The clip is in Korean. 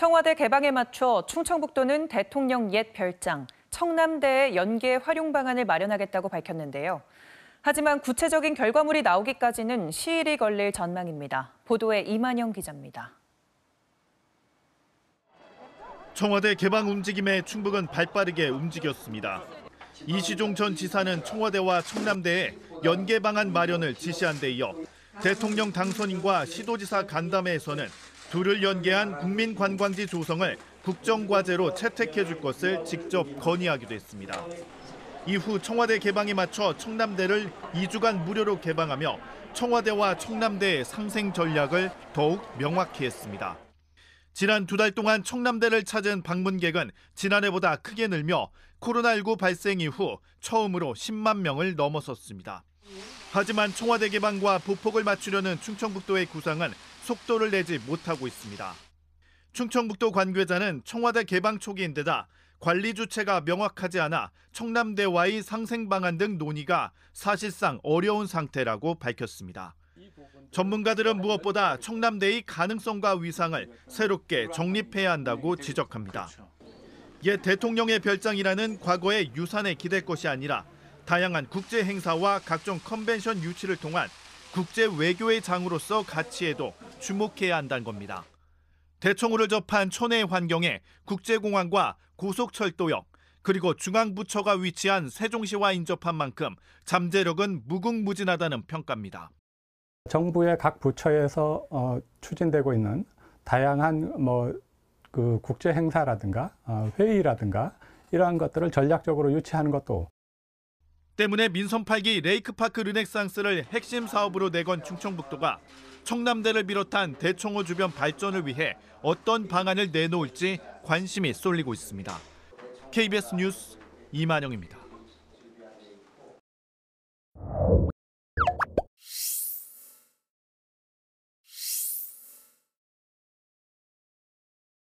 청와대 개방에 맞춰 충청북도는 대통령 옛 별장, 청남대의 연계 활용 방안을 마련하겠다고 밝혔는데요. 하지만 구체적인 결과물이 나오기까지는 시일이 걸릴 전망입니다. 보도에 이만영 기자입니다. 청와대 개방 움직임에 충북은 발빠르게 움직였습니다. 이시종 전 지사는 청와대와 청남대에 연계 방안 마련을 지시한 데 이어 대통령 당선인과 시도지사 간담회에서는 둘을 연계한 국민 관광지 조성을 국정과제로 채택해 줄 것을 직접 건의하기도 했습니다. 이후 청와대 개방에 맞춰 청남대를 2주간 무료로 개방하며 청와대와 청남대의 상생 전략을 더욱 명확히 했습니다. 지난 두 달 동안 청남대를 찾은 방문객은 지난해보다 크게 늘며 코로나19 발생 이후 처음으로 10만 명을 넘어섰습니다. 하지만 청와대 개방과 보폭을 맞추려는 충청북도의 구상은 속도를 내지 못하고 있습니다. 충청북도 관계자는 청와대 개방 초기인데다 관리 주체가 명확하지 않아 청남대와의 상생 방안 등 논의가 사실상 어려운 상태라고 밝혔습니다. 전문가들은 무엇보다 청남대의 가능성과 위상을 새롭게 정립해야 한다고 지적합니다. 그렇죠. 옛 대통령의 별장이라는 과거의 유산에 기댈 것이 아니라 다양한 국제 행사와 각종 컨벤션 유치를 통한 국제 외교의 장으로서 가치에도 주목해야 한다는 겁니다. 대청호를 접한 천혜의 환경에 국제공항과 고속철도역 그리고 중앙부처가 위치한 세종시와 인접한 만큼 잠재력은 무궁무진하다는 평가입니다. 정부의 각 부처에서 어, 추진되고 있는 다양한 뭐그 국제 행사라든가 어, 회의라든가 이러한 것들을 전략적으로 유치하는 것도 때문에 민선 8기 레이크파크 르네상스를 핵심 사업으로 내건 충청북도가 청남대를 비롯한 대청호 주변 발전을 위해 어떤 방안을 내놓을지 관심이 쏠리고 있습니다. KBS 뉴스 이만영입니다.